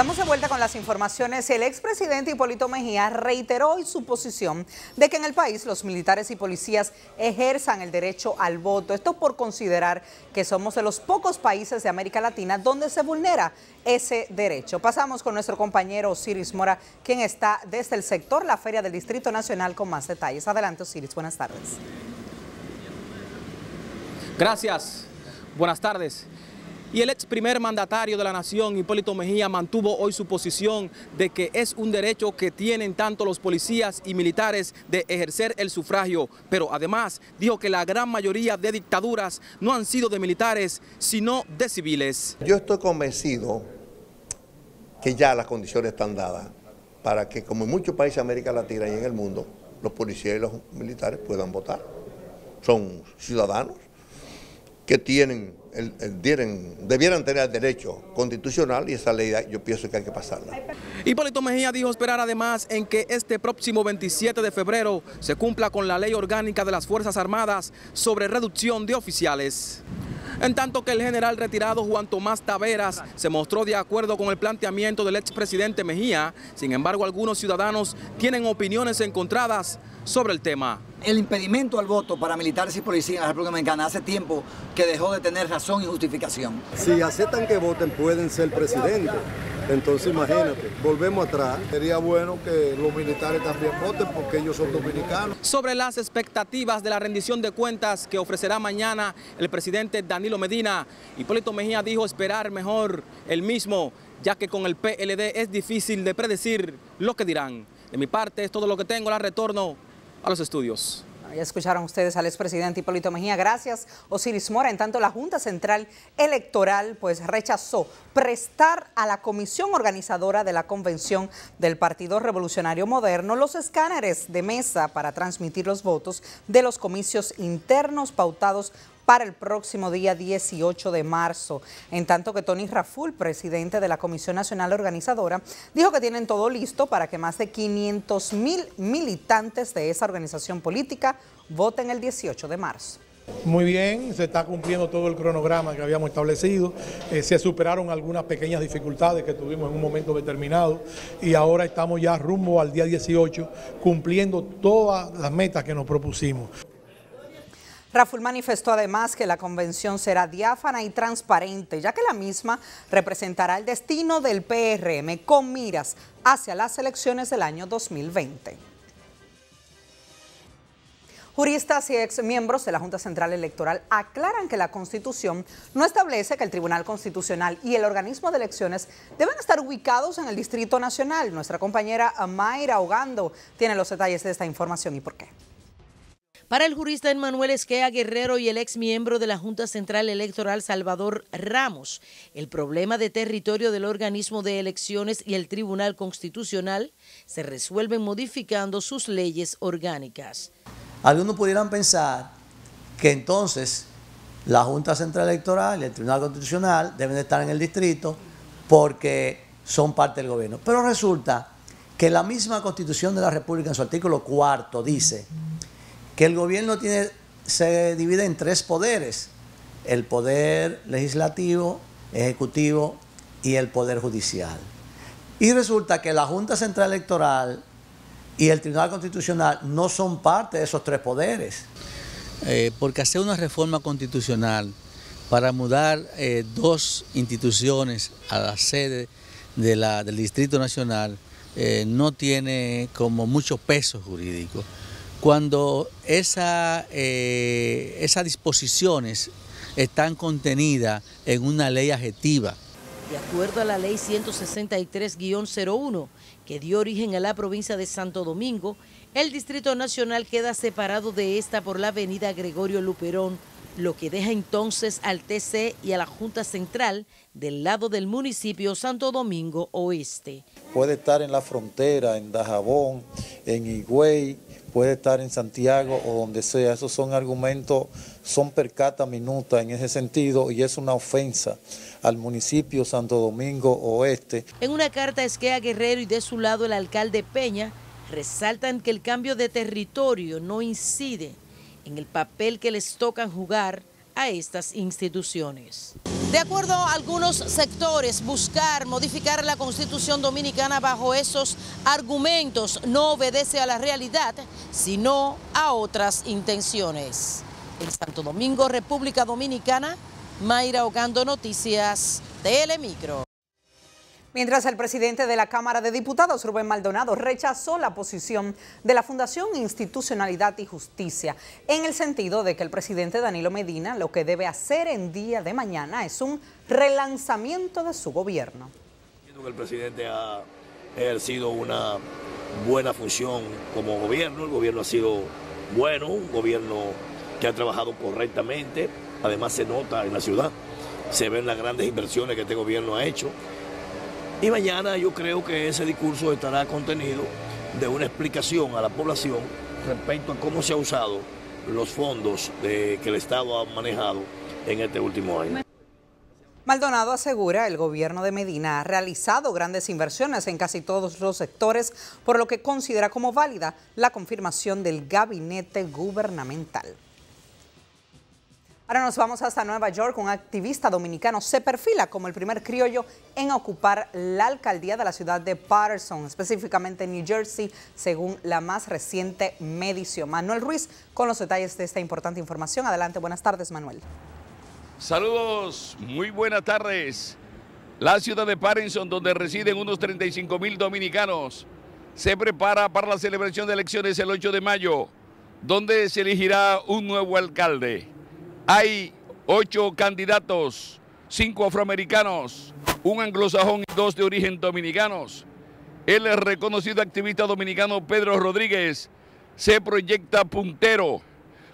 Estamos de vuelta con las informaciones. El expresidente Hipólito Mejía reiteró hoy su posición de que en el país los militares y policías ejerzan el derecho al voto. Esto por considerar que somos de los pocos países de América Latina donde se vulnera ese derecho. Pasamos con nuestro compañero Osiris Mora, quien está desde el sector La Feria del Distrito Nacional con más detalles. Adelante Osiris, buenas tardes. Gracias, buenas tardes. Y el ex primer mandatario de la nación, Hipólito Mejía, mantuvo hoy su posición de que es un derecho que tienen tanto los policías y militares de ejercer el sufragio, pero además dijo que la gran mayoría de dictaduras no han sido de militares, sino de civiles. Yo estoy convencido que ya las condiciones están dadas para que, como en muchos países de América Latina y en el mundo, los policías y los militares puedan votar. Son ciudadanos que tienen el, debieran tener el derecho constitucional y esa ley yo pienso que hay que pasarla. Hipólito Mejía dijo esperar además en que este próximo 27 de febrero se cumpla con la ley orgánica de las Fuerzas Armadas sobre reducción de oficiales. En tanto que el general retirado Juan Tomás Taveras se mostró de acuerdo con el planteamiento del expresidente Mejía, sin embargo algunos ciudadanos tienen opiniones encontradas sobre el tema. El impedimento al voto para militares y policías en la República Dominicana hace tiempo que dejó de tener razón y justificación. Si aceptan que voten pueden ser presidente. Entonces imagínate, volvemos atrás. Sería bueno que los militares también voten porque ellos son dominicanos. Sobre las expectativas de la rendición de cuentas que ofrecerá mañana el presidente Danilo Medina, Hipólito Mejía dijo esperar mejor el mismo, ya que con el PLD es difícil de predecir lo que dirán. De mi parte es todo lo que tengo, la retorno a los estudios. Ya escucharon ustedes al expresidente Hipólito Mejía. Gracias, Osiris Mora. En tanto, la Junta Central Electoral pues rechazó prestar a la comisión organizadora de la convención del Partido Revolucionario Moderno los escáneres de mesa para transmitir los votos de los comicios internos pautados para el próximo día 18 de marzo. En tanto que Tony Raful, presidente de la Comisión Nacional Organizadora, dijo que tienen todo listo para que más de 500 mil militantes de esa organización política voten el 18 de marzo. Muy bien, se está cumpliendo todo el cronograma que habíamos establecido. Eh, se superaron algunas pequeñas dificultades que tuvimos en un momento determinado y ahora estamos ya rumbo al día 18 cumpliendo todas las metas que nos propusimos. Raful manifestó además que la convención será diáfana y transparente, ya que la misma representará el destino del PRM con miras hacia las elecciones del año 2020. Juristas y exmiembros de la Junta Central Electoral aclaran que la Constitución no establece que el Tribunal Constitucional y el organismo de elecciones deben estar ubicados en el Distrito Nacional. Nuestra compañera Mayra Ogando tiene los detalles de esta información y por qué. Para el jurista Emanuel Esquea Guerrero y el ex miembro de la Junta Central Electoral Salvador Ramos, el problema de territorio del organismo de elecciones y el Tribunal Constitucional se resuelven modificando sus leyes orgánicas. Algunos pudieran pensar que entonces la Junta Central Electoral y el Tribunal Constitucional deben estar en el distrito porque son parte del gobierno. Pero resulta que la misma Constitución de la República en su artículo cuarto dice que el gobierno se divide en tres poderes, el poder legislativo, ejecutivo y el poder judicial. Y resulta que la Junta Central Electoral y el Tribunal Constitucional no son parte de esos tres poderes. Eh, porque hacer una reforma constitucional para mudar eh, dos instituciones a la sede del Distrito Nacional eh, no tiene como mucho peso jurídico. Cuando esa, eh, esas disposiciones están contenidas en una ley adjetiva. De acuerdo a la ley 163-01, que dio origen a la provincia de Santo Domingo, el Distrito Nacional queda separado de esta por la avenida Gregorio Luperón, lo que deja entonces al TC y a la Junta Central del lado del municipio Santo Domingo Oeste. Puede estar en la frontera, en Dajabón, en Higüey, puede estar en Santiago o donde sea. Esos son argumentos, son percata minuta en ese sentido y es una ofensa al municipio Santo Domingo Oeste. En una carta a Esquea Guerrero y de su lado el alcalde Peña resaltan que el cambio de territorio no incide en el papel que les toca jugar a estas instituciones. De acuerdo a algunos sectores, buscar modificar la constitución dominicana bajo esos argumentos no obedece a la realidad, sino a otras intenciones. En Santo Domingo, República Dominicana, Mayra ahogando Noticias, Telemicro. Mientras el presidente de la Cámara de Diputados, Rubén Maldonado, rechazó la posición de la Fundación Institucionalidad y Justicia, en el sentido de que el presidente Danilo Medina lo que debe hacer en día de mañana es un relanzamiento de su gobierno. el presidente ha ejercido una buena función como gobierno, el gobierno ha sido bueno, un gobierno que ha trabajado correctamente, además se nota en la ciudad, se ven las grandes inversiones que este gobierno ha hecho y mañana yo creo que ese discurso estará contenido de una explicación a la población respecto a cómo se han usado los fondos que el Estado ha manejado en este último año. Maldonado asegura el gobierno de Medina ha realizado grandes inversiones en casi todos los sectores, por lo que considera como válida la confirmación del gabinete gubernamental. Ahora nos vamos hasta Nueva York. Un activista dominicano se perfila como el primer criollo en ocupar la alcaldía de la ciudad de Patterson, específicamente en New Jersey, según la más reciente medición. Manuel Ruiz con los detalles de esta importante información. Adelante, buenas tardes, Manuel. Saludos, muy buenas tardes. La ciudad de Patterson, donde residen unos 35 mil dominicanos, se prepara para la celebración de elecciones el 8 de mayo, donde se elegirá un nuevo alcalde. Hay ocho candidatos, cinco afroamericanos, un anglosajón y dos de origen dominicanos. El reconocido activista dominicano Pedro Rodríguez se proyecta puntero,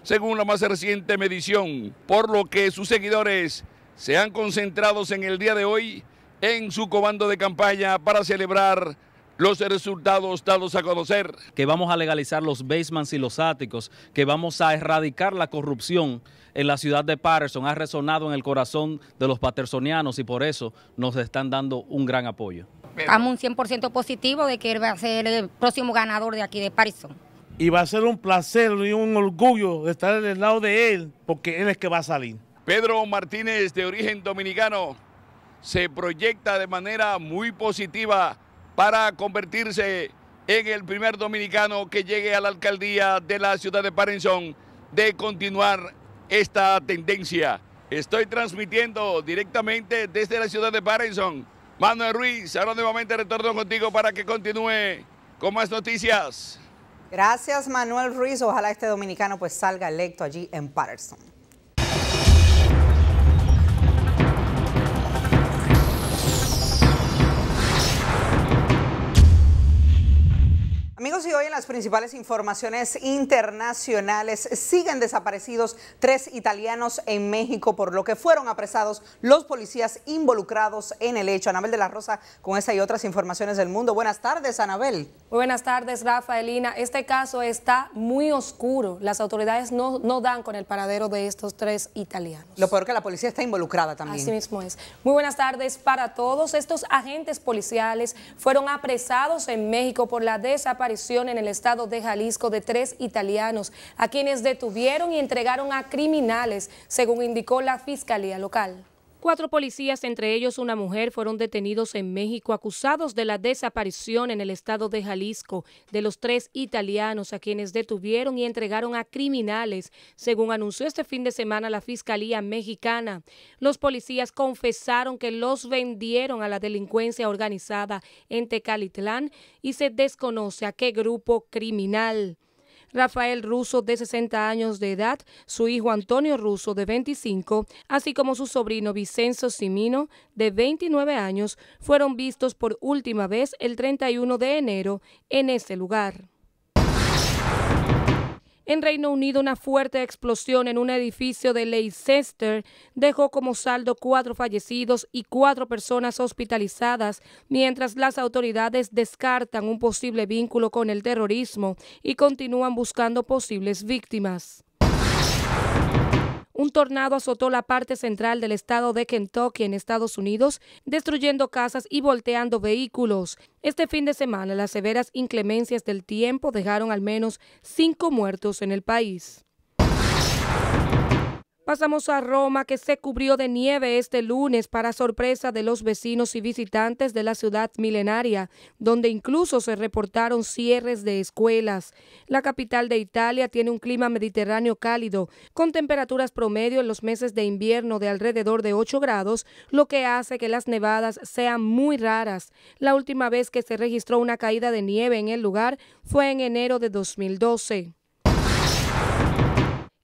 según la más reciente medición, por lo que sus seguidores se han concentrado en el día de hoy en su comando de campaña para celebrar los resultados dados a conocer. Que vamos a legalizar los basements y los áticos, que vamos a erradicar la corrupción en la ciudad de Patterson. Ha resonado en el corazón de los patersonianos y por eso nos están dando un gran apoyo. Estamos un 100% positivo de que él va a ser el próximo ganador de aquí de Patterson. Y va a ser un placer y un orgullo estar del lado de él, porque él es que va a salir. Pedro Martínez, de origen dominicano, se proyecta de manera muy positiva para convertirse en el primer dominicano que llegue a la alcaldía de la ciudad de Parinson de continuar esta tendencia. Estoy transmitiendo directamente desde la ciudad de parenson Manuel Ruiz, ahora nuevamente retorno contigo para que continúe con más noticias. Gracias Manuel Ruiz, ojalá este dominicano pues salga electo allí en Patterson. Amigos, y hoy en las principales informaciones internacionales siguen desaparecidos tres italianos en México, por lo que fueron apresados los policías involucrados en el hecho. Anabel de la Rosa con esta y otras informaciones del mundo. Buenas tardes, Anabel. Muy buenas tardes, Rafaelina. Este caso está muy oscuro. Las autoridades no, no dan con el paradero de estos tres italianos. Lo peor que la policía está involucrada también. Así mismo es. Muy buenas tardes para todos. Estos agentes policiales fueron apresados en México por la desaparición en el estado de Jalisco de tres italianos, a quienes detuvieron y entregaron a criminales, según indicó la Fiscalía Local. Cuatro policías, entre ellos una mujer, fueron detenidos en México acusados de la desaparición en el estado de Jalisco de los tres italianos a quienes detuvieron y entregaron a criminales, según anunció este fin de semana la Fiscalía mexicana. Los policías confesaron que los vendieron a la delincuencia organizada en Tecalitlán y se desconoce a qué grupo criminal. Rafael Russo, de 60 años de edad, su hijo Antonio Russo, de 25, así como su sobrino Vicenzo Simino, de 29 años, fueron vistos por última vez el 31 de enero en ese lugar. En Reino Unido, una fuerte explosión en un edificio de Leicester dejó como saldo cuatro fallecidos y cuatro personas hospitalizadas, mientras las autoridades descartan un posible vínculo con el terrorismo y continúan buscando posibles víctimas. Un tornado azotó la parte central del estado de Kentucky en Estados Unidos, destruyendo casas y volteando vehículos. Este fin de semana, las severas inclemencias del tiempo dejaron al menos cinco muertos en el país. Pasamos a Roma, que se cubrió de nieve este lunes para sorpresa de los vecinos y visitantes de la ciudad milenaria, donde incluso se reportaron cierres de escuelas. La capital de Italia tiene un clima mediterráneo cálido, con temperaturas promedio en los meses de invierno de alrededor de 8 grados, lo que hace que las nevadas sean muy raras. La última vez que se registró una caída de nieve en el lugar fue en enero de 2012.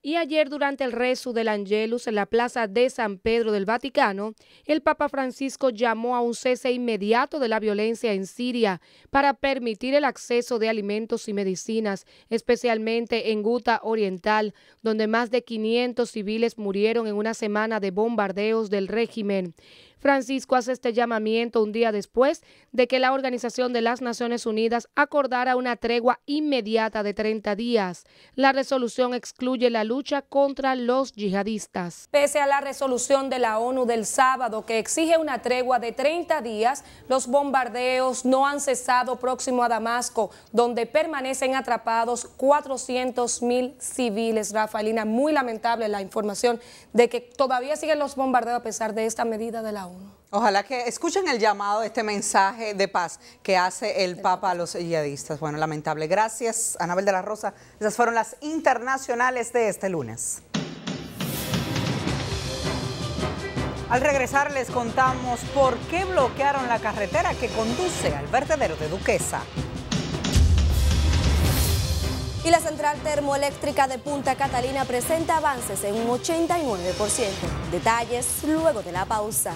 Y ayer durante el rezo del Angelus en la Plaza de San Pedro del Vaticano, el Papa Francisco llamó a un cese inmediato de la violencia en Siria para permitir el acceso de alimentos y medicinas, especialmente en Guta Oriental, donde más de 500 civiles murieron en una semana de bombardeos del régimen. Francisco hace este llamamiento un día después de que la Organización de las Naciones Unidas acordara una tregua inmediata de 30 días. La resolución excluye la lucha contra los yihadistas. Pese a la resolución de la ONU del sábado que exige una tregua de 30 días, los bombardeos no han cesado próximo a Damasco, donde permanecen atrapados 400 mil civiles. Rafaelina, muy lamentable la información de que todavía siguen los bombardeos a pesar de esta medida de la ONU. Ojalá que escuchen el llamado de este mensaje de paz que hace el Papa a los yihadistas. Bueno, lamentable. Gracias, Anabel de la Rosa. Esas fueron las internacionales de este lunes. Al regresar les contamos por qué bloquearon la carretera que conduce al vertedero de Duquesa. Y la central termoeléctrica de Punta Catalina presenta avances en un 89%. Detalles luego de la pausa.